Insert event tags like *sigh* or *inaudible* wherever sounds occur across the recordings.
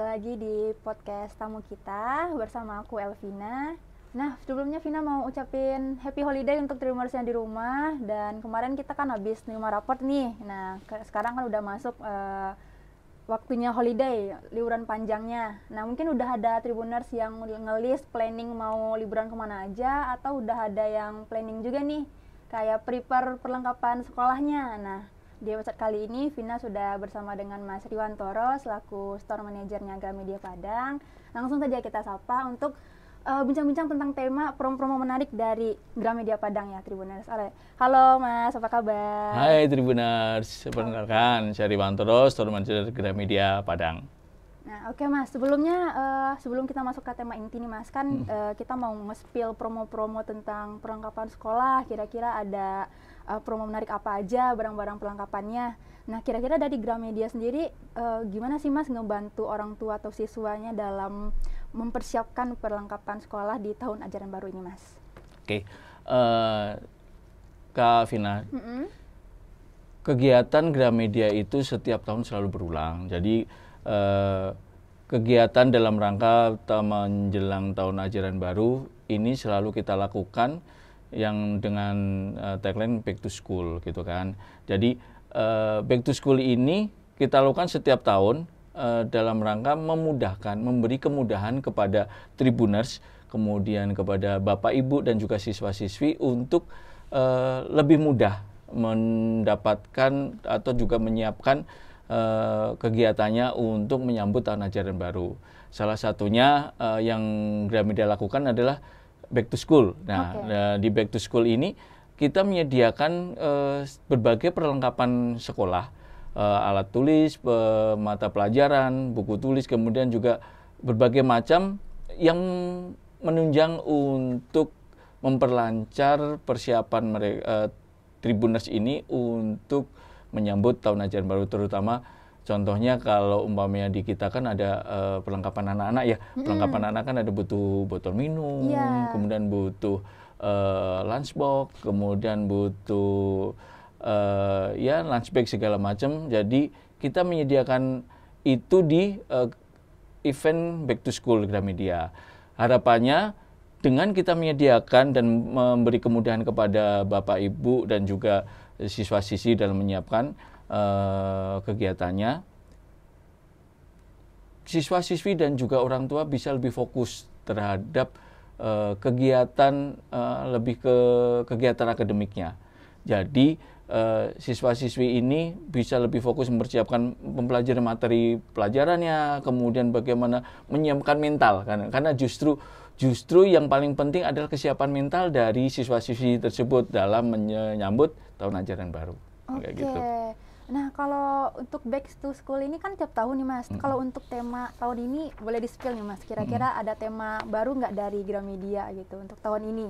Kembali lagi di podcast tamu kita bersama aku Elvina. Nah, sebelumnya Vina mau ucapin happy holiday untuk dreamers yang di rumah dan kemarin kita kan habis nerima raport nih. Nah, ke- sekarang kan udah masuk uh, waktunya holiday, liburan panjangnya. Nah, mungkin udah ada tribuners yang ngelis planning mau liburan kemana aja atau udah ada yang planning juga nih kayak prepare perlengkapan sekolahnya. Nah, di episode kali ini, Vina sudah bersama dengan Mas Toro selaku store Manager Niaga Media Padang. Langsung saja kita sapa untuk eh, bincang-bincang uh, tentang tema promo-promo menarik dari Gramedia Padang ya Tribuners. Halo Mas, apa kabar? Hai Tribuners, perkenalkan saya Toro, store Manager Gramedia Padang. Nah, oke okay, Mas, sebelumnya uh, sebelum kita masuk ke tema inti nih Mas, kan hmm. uh, kita mau nge-spill promo-promo tentang perlengkapan sekolah, kira-kira ada uh, promo menarik apa aja barang-barang perlengkapannya. Nah, kira-kira dari Gramedia sendiri uh, gimana sih Mas ngebantu orang tua atau siswanya dalam mempersiapkan perlengkapan sekolah di tahun ajaran baru ini, Mas? Oke. Okay. Uh, eh, Kak Vina, mm -hmm. kegiatan Gramedia itu setiap tahun selalu berulang. Jadi uh, kegiatan dalam rangka menjelang tahun ajaran baru ini selalu kita lakukan yang dengan uh, tagline back to school gitu kan. Jadi uh, back to school ini kita lakukan setiap tahun uh, dalam rangka memudahkan, memberi kemudahan kepada tribuners, kemudian kepada bapak ibu dan juga siswa-siswi untuk uh, lebih mudah mendapatkan atau juga menyiapkan uh, kegiatannya untuk menyambut tahun ajaran baru. Salah satunya uh, yang Gramedia lakukan adalah back to school. Nah, okay. Nah, di back to school ini kita menyediakan uh, berbagai perlengkapan sekolah, uh, alat tulis, uh, mata pelajaran, buku tulis, kemudian juga berbagai macam yang menunjang untuk memperlancar persiapan mereka uh, eh, Tribuners ini untuk menyambut tahun ajaran baru terutama Contohnya kalau umpamanya di kita kan ada uh, perlengkapan anak-anak ya, hmm. perlengkapan anak kan ada butuh botol minum, yeah. kemudian butuh uh, lunchbox, kemudian butuh uh, ya lunchbag segala macam. Jadi kita menyediakan itu di uh, event back to school Gramedia. Harapannya dengan kita menyediakan dan memberi kemudahan kepada Bapak Ibu dan juga siswa-siswi dalam menyiapkan Eh, kegiatannya, siswa-siswi dan juga orang tua bisa lebih fokus terhadap uh, kegiatan uh, lebih ke kegiatan akademiknya. Jadi siswa-siswi ini bisa lebih fokus mempersiapkan mempelajari materi pelajarannya, kemudian bagaimana menyiapkan mental karena karena justru justru yang paling penting adalah kesiapan mental dari siswa-siswi tersebut dalam menyambut tahun ajaran baru. Okay. gitu. Nah, kalau untuk back to school ini kan tiap tahun nih Mas. Mm. Kalau untuk tema tahun ini boleh di-spill nih Mas. Kira-kira mm. ada tema baru nggak dari Gramedia gitu untuk tahun ini?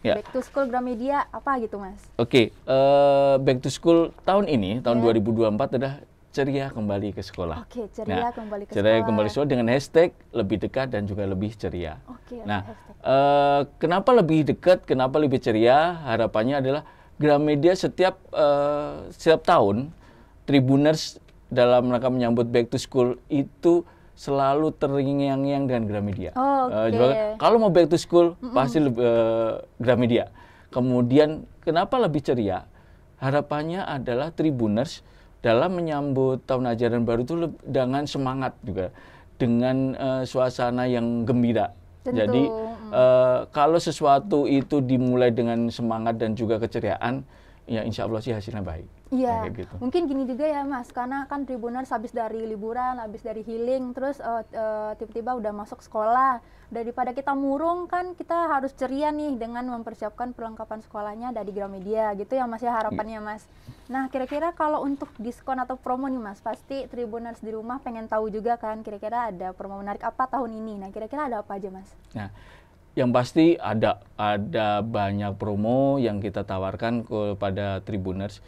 Yeah. Back to school Gramedia apa gitu Mas? Oke, okay. uh, eh, back to school tahun ini tahun yeah. 2024 adalah ceria kembali ke sekolah. Oke, okay, ceria nah, kembali ke ceria sekolah. Ceria kembali sekolah dengan hashtag lebih dekat dan juga lebih ceria. Oke. Okay, nah, uh, kenapa lebih dekat, kenapa lebih ceria? Harapannya adalah Gramedia setiap uh, setiap tahun Tribuners dalam mereka menyambut back to school itu selalu teringyang yang dengan Gramedia. Oh, eh, okay. uh, kalau mau back to school mm -mm. pasti uh, Gramedia. Kemudian kenapa lebih ceria? Harapannya adalah Tribuners dalam menyambut tahun ajaran baru itu dengan semangat juga, dengan uh, suasana yang gembira. Tentu. Jadi uh, kalau sesuatu itu dimulai dengan semangat dan juga keceriaan, ya insya Allah sih hasilnya baik. Iya, Yeah. gitu. mungkin gini juga ya mas, karena kan tribuners habis dari liburan, habis dari healing, terus uh, uh, tiba-tiba udah masuk sekolah. Daripada kita murung kan, kita harus ceria nih dengan mempersiapkan perlengkapan sekolahnya dari Gramedia gitu ya mas ya harapannya iya. mas. Nah kira-kira kalau untuk diskon atau promo nih mas, pasti tribuners di rumah pengen tahu juga kan, kira-kira ada promo menarik apa tahun ini. Nah kira-kira ada apa aja mas? Nah yang pasti ada ada banyak promo yang kita tawarkan kepada tribuners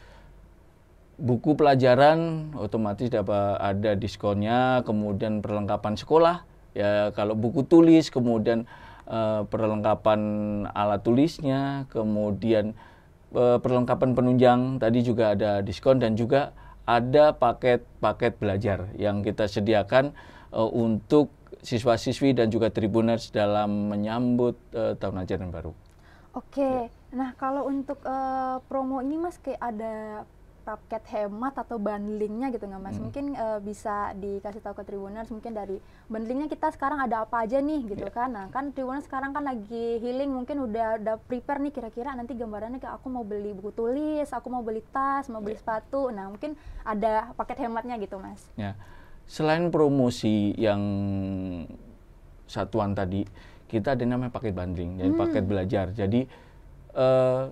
buku pelajaran otomatis dapat ada diskonnya, kemudian perlengkapan sekolah ya kalau buku tulis, kemudian e, perlengkapan alat tulisnya, kemudian e, perlengkapan penunjang tadi juga ada diskon dan juga ada paket-paket belajar yang kita sediakan e, untuk siswa-siswi dan juga tribuners dalam menyambut e, tahun ajaran baru. Oke. Ya. Nah, kalau untuk e, promo ini Mas kayak ada paket hemat atau bundlingnya gitu nggak mas? Hmm. Mungkin uh, bisa dikasih tahu ke Tribuners mungkin dari bundlingnya kita sekarang ada apa aja nih gitu yeah. kan? Nah kan Tribuners sekarang kan lagi healing mungkin udah udah prepare nih kira-kira nanti gambarannya kayak aku mau beli buku tulis, aku mau beli tas, mau yeah. beli iya. sepatu. Nah mungkin ada paket hematnya gitu mas. Ya yeah. selain promosi yang satuan tadi kita ada namanya paket bundling, jadi hmm. paket belajar. Jadi uh,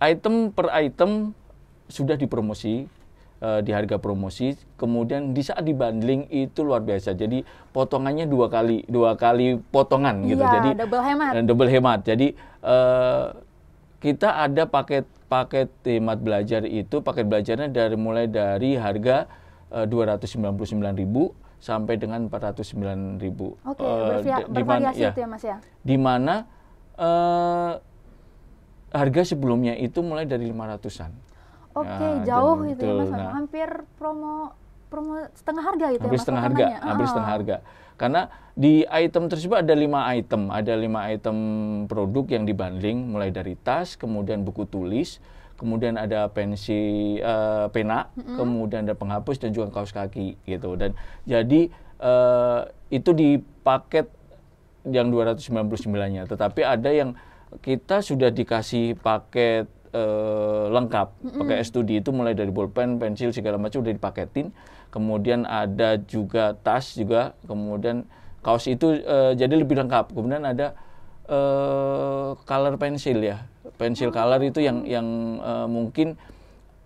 item per item sudah dipromosi uh, di harga promosi kemudian di saat dibanding itu luar biasa jadi potongannya dua kali dua kali potongan gitu. iya, gitu jadi double hemat eh, double hemat jadi uh, kita ada paket paket hemat belajar itu paket belajarnya dari mulai dari harga uh, 299.000 sampai dengan 409.000 ribu. Oke, dengan uh, bervariasi ya, itu ya mas ya. Di mana uh, harga sebelumnya itu mulai dari 500-an. Oke, okay, ya, jauh itu ya Mas. Nah, hampir promo promo setengah harga itu ya, hampir ya Mas. Setengah ya, harga, hampir ah. setengah harga. Karena di item tersebut ada lima item, ada lima item produk yang dibanding, mulai dari tas, kemudian buku tulis, kemudian ada pensi uh, pena, mm -hmm. kemudian ada penghapus dan juga kaos kaki gitu. Dan jadi uh, itu di paket yang 299-nya. Tetapi ada yang kita sudah dikasih paket Uh, lengkap mm -hmm. pakai studi itu mulai dari bolpen, pensil segala macam udah dipaketin. Kemudian ada juga tas juga, kemudian kaos itu uh, jadi lebih lengkap. Kemudian ada uh, color pensil ya, pensil oh. color itu yang yang uh, mungkin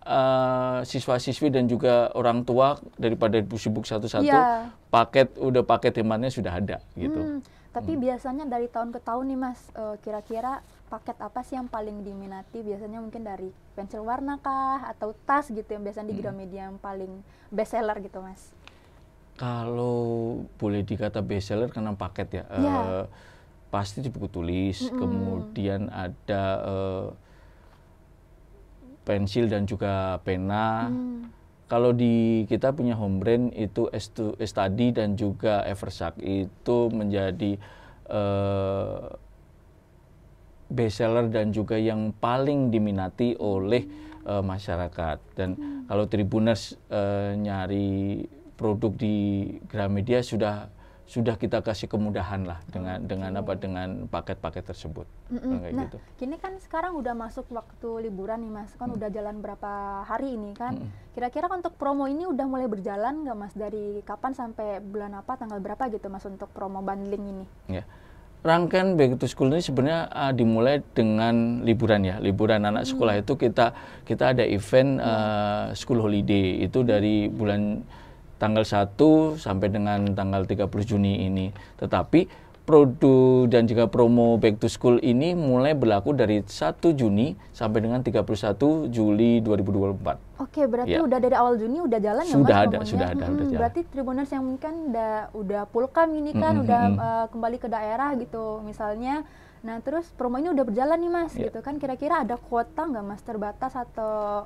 uh, siswa-siswi dan juga orang tua daripada sibuk satu-satu yeah. paket udah paket temannya sudah ada gitu. Hmm, tapi hmm. biasanya dari tahun ke tahun nih mas, uh, kira -kira paket apa sih yang paling diminati biasanya mungkin dari pensil warna kah atau tas gitu yang biasanya di hmm. Media yang paling best seller gitu mas kalau boleh dikata best seller karena paket ya, yeah. Ya. Uh, pasti di buku tulis mm -hmm. kemudian ada uh, pensil dan juga pena mm. kalau di kita punya home brand itu S2, dan juga Eversack itu menjadi uh, best seller dan juga yang paling diminati oleh uh, masyarakat. Dan hmm. kalau Tribuners uh, nyari produk di Gramedia sudah sudah kita kasih kemudahan lah dengan okay. Oh, dengan apa dengan paket-paket tersebut. Mm-mm. Hmm. Kayak nah, gitu. kini kan sekarang udah masuk waktu liburan nih Mas. Kan mm. udah jalan berapa hari ini kan? Mm. Kira-kira untuk promo ini udah mulai berjalan nggak Mas dari kapan sampai bulan apa tanggal berapa gitu Mas untuk promo bundling ini? Ya. Yeah rangkaian back to school ini sebenarnya uh, dimulai dengan liburan ya liburan anak hmm. sekolah hmm. itu kita kita ada event uh, school holiday itu dari bulan tanggal 1 sampai dengan tanggal 30 Juni ini tetapi Produk dan juga promo back to school ini mulai berlaku dari 1 Juni sampai dengan 31 Juli 2024. Oke, berarti ya. udah dari awal Juni udah jalan ya, sudah ya Mas? Ada, sudah ada, hmm, sudah ada. Berarti Tribuners yang mungkin udah udah pulkam ini kan, hmm, udah Uh, kembali ke daerah gitu misalnya. Nah, terus promo ini udah berjalan nih Mas ya. gitu kan. Kira-kira ada kuota nggak Mas terbatas atau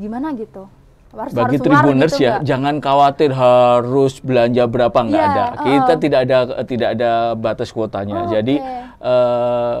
gimana gitu? harus, bagi harus tribuners gitu ya enggak? jangan khawatir harus belanja berapa nggak yeah, ada eh, kita uh, tidak ada tidak ada batas kuotanya oh, jadi okay. uh, eh,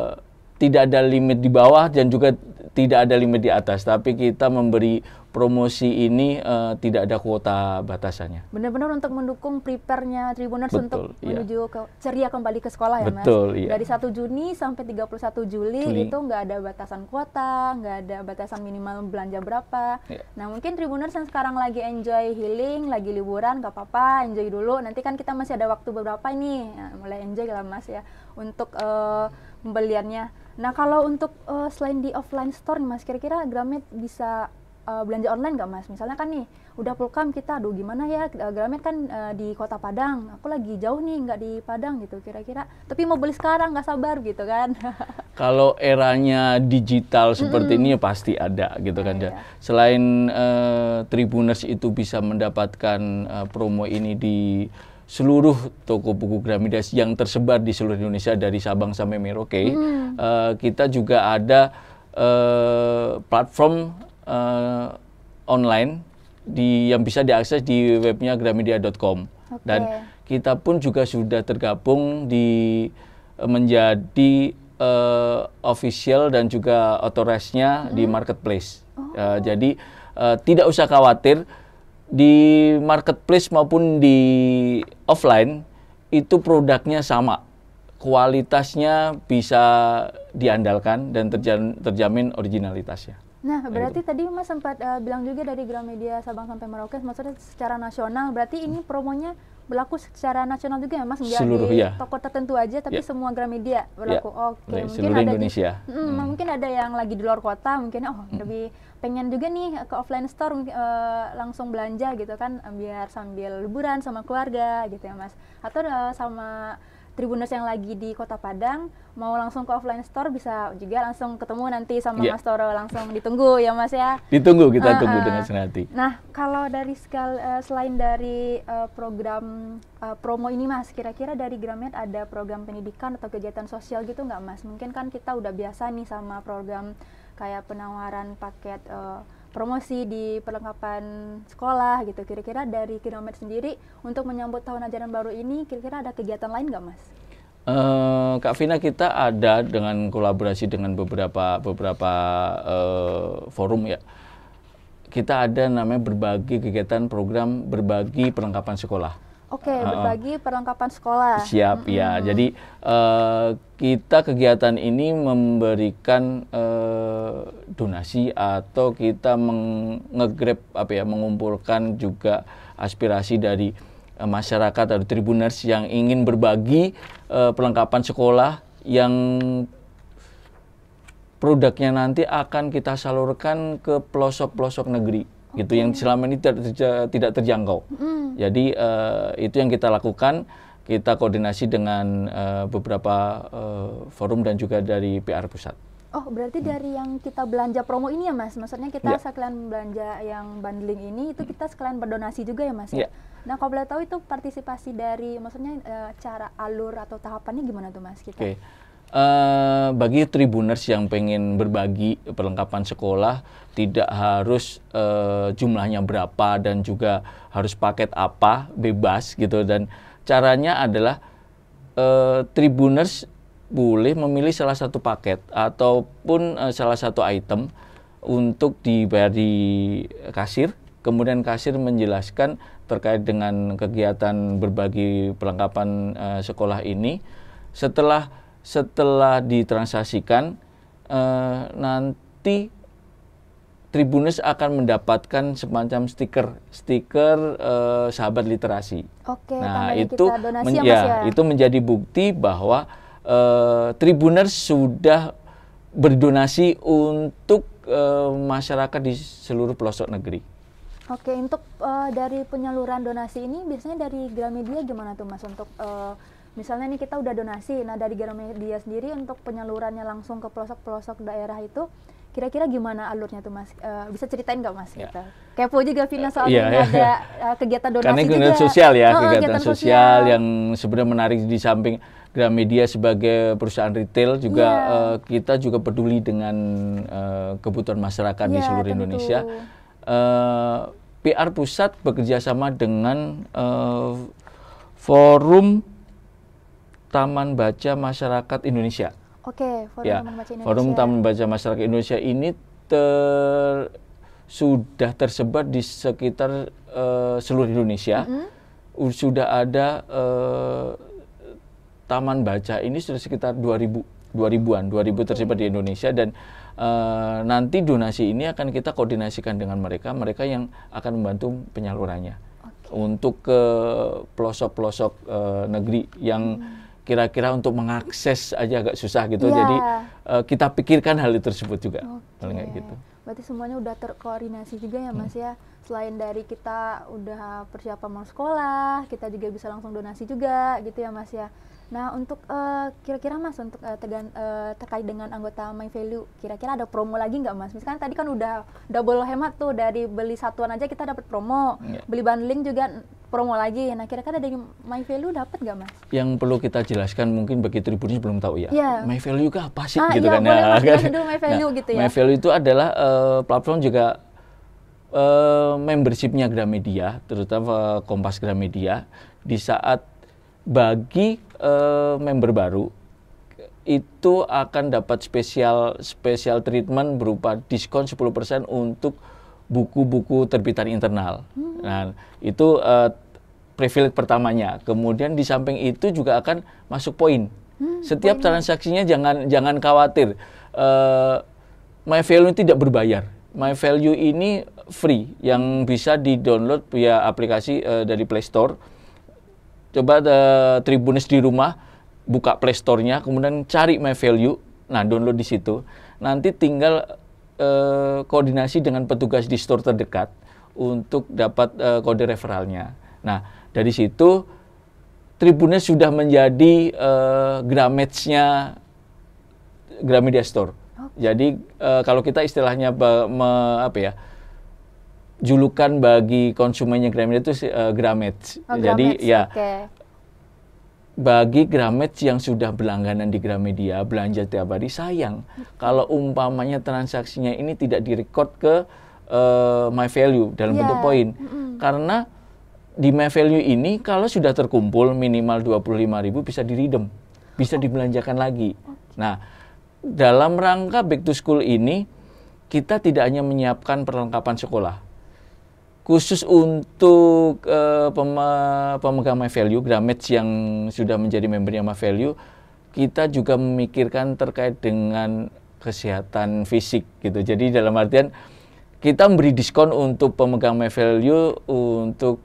tidak ada limit di bawah dan juga tidak ada limit di atas tapi kita memberi promosi ini uh, tidak ada kuota batasannya. Benar-benar untuk mendukung prepare-nya Tribuners Betul, untuk iya. menuju ke ceria kembali ke sekolah ya Mas. Iya. Dari 1 Juni sampai 31 Juli, Juli. itu nggak ada batasan kuota, nggak ada batasan minimal belanja berapa. Iya. Nah mungkin Tribuners yang sekarang lagi enjoy healing, lagi liburan, nggak apa-apa, enjoy dulu. Nanti kan kita masih ada waktu beberapa ini, ya, mulai enjoy lah Mas ya untuk uh, eh, pembeliannya. Nah kalau untuk uh, selain di offline store Mas, kira-kira Gramet bisa uh, belanja online nggak mas? Misalnya kan nih udah pulkam kita, aduh gimana ya eh, Gramet kan uh, di kota Padang, aku lagi jauh nih nggak di Padang gitu kira-kira. Tapi mau beli sekarang nggak sabar gitu kan? *laughs* Kalau eranya digital seperti mm -hmm. ini ya pasti ada gitu kan. Iya. iya. Selain uh, Tribuners itu bisa mendapatkan uh, promo ini di seluruh toko buku Gramedia yang tersebar di seluruh Indonesia dari Sabang sampai Merauke, mm. uh, kita juga ada uh, platform uh, online di yang bisa diakses di webnya gramedia.com okay. dan kita pun juga sudah tergabung di eh, menjadi uh, official dan juga authorized-nya hmm. di marketplace. Oh. Uh, jadi uh, tidak usah khawatir di marketplace maupun di offline itu produknya sama. Kualitasnya bisa diandalkan dan terjamin originalitasnya. Nah, nah, berarti gitu. tadi Mas sempat uh, bilang juga dari Gramedia Sabang sampai Merauke, maksudnya secara nasional. Berarti ini hmm. promonya berlaku secara nasional juga ya, Mas? Enggak seluruh, di ya. toko tertentu aja, tapi ya. semua Gramedia iya. berlaku. Ya. Oke, okay. mungkin ada Indonesia. Di, hmm, hmm. mungkin ada yang lagi di luar kota, mungkin oh hmm. lebih pengen juga nih ke offline store uh, langsung belanja gitu kan, biar sambil liburan sama keluarga gitu ya, Mas. Atau uh, sama Tribuners yang lagi di Kota Padang mau langsung ke offline store bisa juga langsung ketemu nanti sama yeah. Mas Toro langsung ditunggu ya Mas ya. Ditunggu kita uh, uh. tunggu dengan senang hati. Nah, kalau dari skal, uh, eh, selain dari uh, program uh, promo ini Mas, kira-kira dari Gramet ada program pendidikan atau kegiatan sosial gitu nggak Mas? Mungkin kan kita udah biasa nih sama program kayak penawaran paket uh, promosi di perlengkapan sekolah gitu. Kira-kira dari Kinomed sendiri untuk menyambut tahun ajaran baru ini, kira-kira ada kegiatan lain nggak, Mas? Uh, Kak Vina kita ada dengan kolaborasi dengan beberapa beberapa uh, forum ya. Kita ada namanya berbagi kegiatan program berbagi perlengkapan sekolah Oke, okay, berbagi perlengkapan sekolah. Siap, mm -hmm. ya. Jadi uh, kita kegiatan ini memberikan uh, donasi atau kita mengegrep apa ya, mengumpulkan juga aspirasi dari uh, masyarakat atau tribuners yang ingin berbagi uh, perlengkapan sekolah yang produknya nanti akan kita salurkan ke pelosok-pelosok negeri okay. gitu yang selama ini tidak, tidak terjangkau. Mm. Jadi uh, itu yang kita lakukan kita koordinasi dengan uh, beberapa uh, forum dan juga dari PR pusat. Oh, berarti hmm. dari yang kita belanja promo ini ya, Mas? Maksudnya kita yeah. sekalian belanja yang bundling ini itu hmm. kita sekalian berdonasi juga ya, Mas? Yeah. Ya. Nah, kalau boleh tahu itu partisipasi dari maksudnya uh, cara alur atau tahapannya gimana tuh, Mas? Kita. Okay. Uh, bagi tribuners yang pengen berbagi perlengkapan sekolah, tidak harus e, jumlahnya berapa dan juga harus paket apa bebas gitu dan caranya adalah e, tribuners boleh memilih salah satu paket ataupun e, salah satu item untuk dibayar di kasir kemudian kasir menjelaskan terkait dengan kegiatan berbagi perlengkapan e, sekolah ini setelah setelah ditransaksikan e, nanti Tribunus akan mendapatkan semacam stiker stiker eh, sahabat literasi. Oke, nah itu ya, men ya, ya itu menjadi bukti bahwa eh, Tribuners sudah berdonasi untuk eh, masyarakat di seluruh pelosok negeri. Oke, untuk uh, dari penyaluran donasi ini biasanya dari Gramedia gimana tuh Mas untuk uh, misalnya ini kita udah donasi, nah dari Gramedia sendiri untuk penyalurannya langsung ke pelosok-pelosok daerah itu Kira-kira gimana alurnya tuh Mas? Uh, bisa ceritain nggak Mas? Yeah. Gitu? Kepo juga Vina soal uh, yeah. ada uh, kegiatan donasi Karena kegiatan juga. sosial ya, oh, kegiatan, kegiatan sosial, sosial yang sebenarnya menarik di samping Gramedia sebagai perusahaan retail juga yeah. Iya. uh, kita juga peduli dengan uh, kebutuhan masyarakat yeah, di iya, seluruh tentu. Indonesia. Uh, PR pusat bekerja sama dengan uh, Forum Taman Baca Masyarakat Indonesia. Oke, okay, Forum ya, Taman Baca Masyarakat Indonesia ini ter sudah tersebar di sekitar uh, seluruh Indonesia. Mm -hmm. Sudah ada uh, taman baca ini sudah sekitar 2000 2000-an, 2000 tersebar di Indonesia dan uh, nanti donasi ini akan kita koordinasikan dengan mereka, mereka yang akan membantu penyalurannya. Okay. Untuk ke pelosok-pelosok uh, negeri yang hmm kira-kira untuk mengakses aja agak susah gitu. Yeah. Jadi uh, kita pikirkan hal itu tersebut juga. Okay. Paling kayak gitu. Berarti semuanya udah terkoordinasi juga ya Mas hmm. ya. Selain dari kita udah persiapan mau sekolah, kita juga bisa langsung donasi juga gitu ya Mas ya. Nah, untuk kira eh, kira-kira Mas untuk uh, tegan, uh, terkait dengan anggota My Value, kira-kira ada promo lagi nggak Mas? Misalkan tadi kan udah double hemat tuh dari beli satuan aja kita dapat promo, yeah. beli bundling juga promo lagi. Nah, kira-kira dari My Value dapat nggak Mas? Yang perlu kita jelaskan mungkin bagi tribunnya belum tahu ya. Yeah. My Value kah apa sih ah, gitu iya, kan ya, kan? Boleh, nah, kan? My Value nah, gitu ya. My Value itu adalah uh, platform juga uh, membershipnya Gramedia, terutama Kompas Gramedia di saat bagi uh, member baru itu akan dapat spesial spesial treatment berupa diskon 10% untuk buku-buku terbitan internal. Hmm. Nah, itu uh, privilege pertamanya. Kemudian di samping itu juga akan masuk poin. Hmm, Setiap poinnya. transaksinya jangan jangan khawatir. Uh, my value tidak berbayar. My value ini free yang bisa di-download via aplikasi uh, dari Play Store Coba uh, eh, Tribunis di rumah, buka Play Store-nya, kemudian cari My Value, nah download di situ. Nanti tinggal uh, koordinasi dengan petugas di store terdekat untuk dapat uh, kode referralnya. Nah, dari situ Tribunnya sudah menjadi uh, gramage Gramedia Store. Okay. Jadi uh, kalau kita istilahnya me, apa ya? julukan bagi konsumennya Gramedia itu uh, eh, Gramet. Oh, Jadi Gramets. ya okay. bagi Gramet yang sudah berlangganan di Gramedia belanja tiap hari sayang kalau umpamanya transaksinya ini tidak direkod ke uh, my value dalam yeah. bentuk poin. Mm -hmm. Karena di my value ini kalau sudah terkumpul minimal 25.000 bisa diridem, bisa oh. dibelanjakan lagi. Okay. Nah, dalam rangka back to school ini kita tidak hanya menyiapkan perlengkapan sekolah, khusus untuk uh, pemegang My Value, Gramage yang sudah menjadi membernya My Value, kita juga memikirkan terkait dengan kesehatan fisik gitu. Jadi dalam artian kita memberi diskon untuk pemegang My Value untuk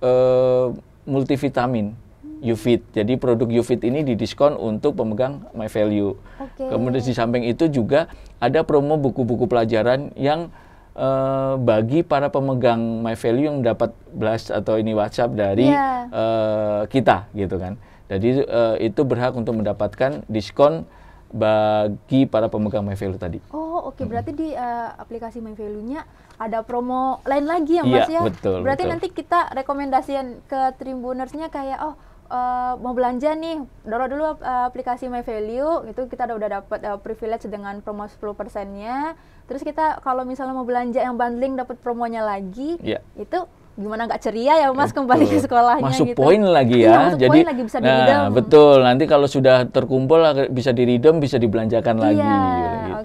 uh, multivitamin. Ufit. Jadi produk Ufit ini didiskon untuk pemegang My Value. Okay. Kemudian di samping itu juga ada promo buku-buku pelajaran yang Eh, bagi para pemegang My Value yang dapat blast atau ini WhatsApp dari yeah. Iya. uh, kita gitu kan. Jadi uh, itu berhak untuk mendapatkan diskon bagi para pemegang My Value tadi. Oh, oke. Okay. Berarti di uh, aplikasi My Value-nya ada promo lain lagi ya, Mas yeah, ya? betul. Berarti betul. nanti kita rekomendasian ke Tribuners-nya kayak oh Uh, mau belanja nih, download dulu uh, aplikasi My Value, itu kita udah, udah dapat uh, privilege dengan promo 10 persennya. Terus kita kalau misalnya mau belanja yang bundling dapat promonya lagi, yeah. itu gimana nggak ceria ya mas betul. kembali ke sekolahnya masuk gitu. poin lagi ya iya, masuk jadi poin lagi bisa diridem. nah betul nanti kalau sudah terkumpul bisa diridem bisa dibelanjakan iya, lagi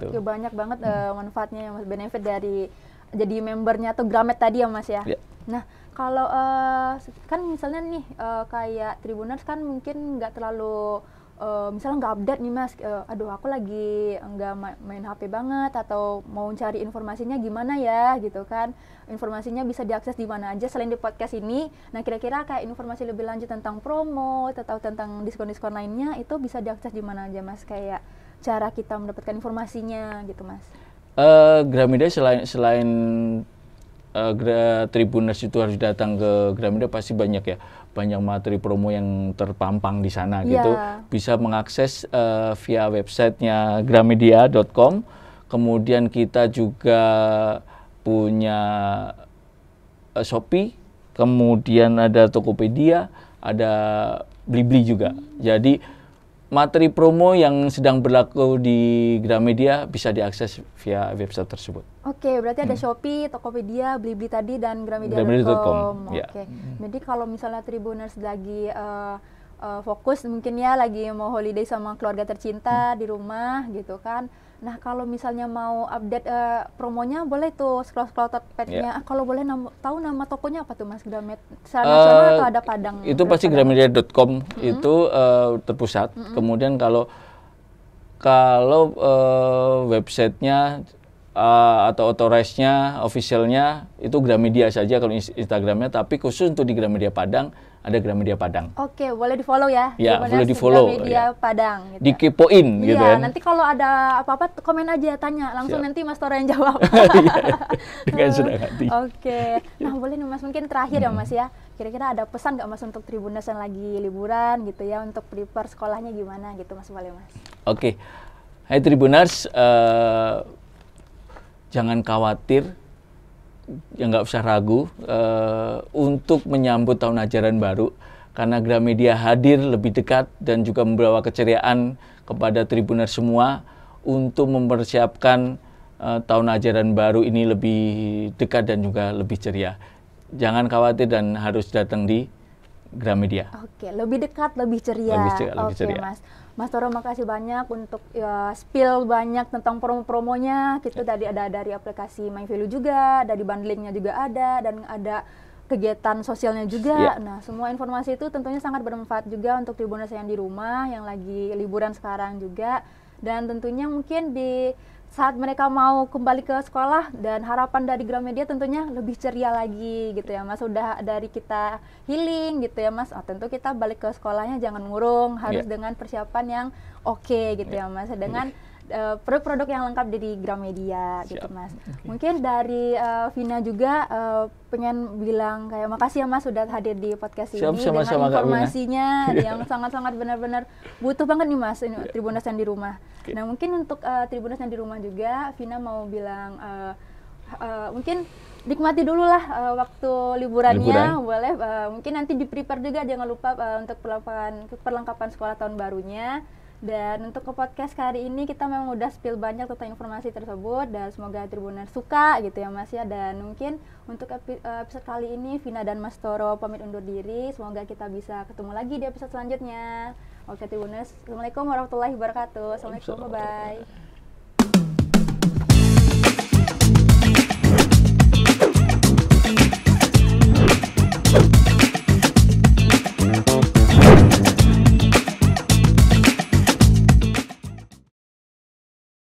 gitu. oke banyak banget hmm. uh, manfaatnya ya mas benefit dari jadi membernya atau gramet tadi ya mas ya yeah. nah kalau uh, kan misalnya nih uh, kayak tribuners kan mungkin nggak terlalu uh, misalnya nggak update nih mas, uh, aduh aku lagi nggak ma main HP banget atau mau cari informasinya gimana ya gitu kan, informasinya bisa diakses di mana aja selain di podcast ini. Nah kira-kira kayak informasi lebih lanjut tentang promo atau tentang diskon-diskon lainnya itu bisa diakses di mana aja mas, kayak cara kita mendapatkan informasinya gitu mas. Uh, Gramedia selain selain Eh, gra Tribuners itu harus datang ke Gramedia pasti banyak ya banyak materi promo yang terpampang di sana yeah. gitu bisa mengakses uh, via websitenya gramedia.com kemudian kita juga punya uh, Shopee kemudian ada Tokopedia ada Blibli juga hmm. jadi materi promo yang sedang berlaku di Gramedia bisa diakses via website tersebut Oke, okay, berarti ada hmm. Shopee, Tokopedia, Blibli tadi dan Gramedia.com. Oke. Okay. Ya. Yeah. Hmm. Jadi kalau misalnya Tribuners lagi uh, uh, fokus mungkin ya lagi mau holiday sama keluarga tercinta hmm. di rumah gitu kan. Nah, kalau misalnya mau update uh, promonya boleh tuh scroll-scroll wattpad ya. kalau boleh nam tahu nama tokonya apa tuh Mas Gramet? Secara uh, atau ada Padang? Itu pasti gramedia.com -hmm. itu uh, terpusat. -hmm. Kemudian kalau kalau uh, websitenya uh, atau authorize nya official-nya itu Gramedia saja kalau Instagramnya, tapi khusus untuk di Gramedia Padang ada Gramedia Padang. Oke, boleh di follow ya. Ya, boleh di follow. Gramedia ya. Padang. Gitu. Ya? Dikepoin gitu ya. nanti kalau ada apa-apa komen aja tanya, langsung Siap. nanti Mas Tora yang jawab. *laughs* Iya, iya. Dengan *laughs* senang hati. Oke, nah boleh nih Mas mungkin terakhir hmm. ya Mas ya. Kira-kira ada pesan nggak Mas untuk Tribuners yang lagi liburan gitu ya, untuk prepare sekolahnya gimana gitu Mas boleh Mas. Oke, Hai Tribuners, uh, jangan khawatir, ya nggak usah ragu uh, untuk menyambut tahun ajaran baru karena Gramedia hadir lebih dekat dan juga membawa keceriaan kepada tribuner semua untuk mempersiapkan uh, tahun ajaran baru ini lebih dekat dan juga lebih ceria. Jangan khawatir dan harus datang di Gramedia. Oke, lebih dekat, lebih ceria. Lebih ceria, lebih Oke, ceria. Mas. Mas Toro makasih banyak untuk ya, spill banyak tentang promo-promonya gitu tadi ada dari aplikasi MyValue juga, dari bundlingnya juga ada dan ada kegiatan sosialnya juga. Yeah. Nah, semua informasi itu tentunya sangat bermanfaat juga untuk Tribuners yang di rumah yang lagi liburan sekarang juga dan tentunya mungkin di saat mereka mau kembali ke sekolah dan harapan dari Gramedia tentunya lebih ceria lagi gitu ya Mas. sudah dari kita healing gitu ya Mas. Oh, tentu kita balik ke sekolahnya jangan murung harus yeah. dengan persiapan yang oke okay, gitu yeah. ya Mas. Dengan yeah produk eh, produk-produk yang lengkap dari Gramedia gitu, Siap. gitu Mas. Okay. Mungkin dari uh, Vina juga uh, pengen bilang kayak makasih ya Mas sudah hadir di podcast Siap, ini sama, dengan sama, informasinya *laughs* yang iya. sangat-sangat benar-benar butuh banget nih Mas ini, yeah. Tribunas yang di rumah. Okay. Nah, mungkin untuk uh, Tribunas yang di rumah juga Vina mau bilang uh, uh, mungkin nikmati dulu lah uh, waktu liburannya Liburan. boleh uh, mungkin nanti di prepare juga jangan lupa uh, untuk perlengkapan perlengkapan sekolah tahun barunya dan untuk ke podcast kali ini kita memang udah spill banyak tentang informasi tersebut dan semoga Tribuner suka gitu ya Mas ya dan mungkin untuk eh, episode kali ini Vina dan Mas Toro pamit undur diri. Semoga kita bisa ketemu lagi di episode selanjutnya. Oke Tribuners, Assalamualaikum warahmatullahi wabarakatuh. Assalamualaikum, bye-bye.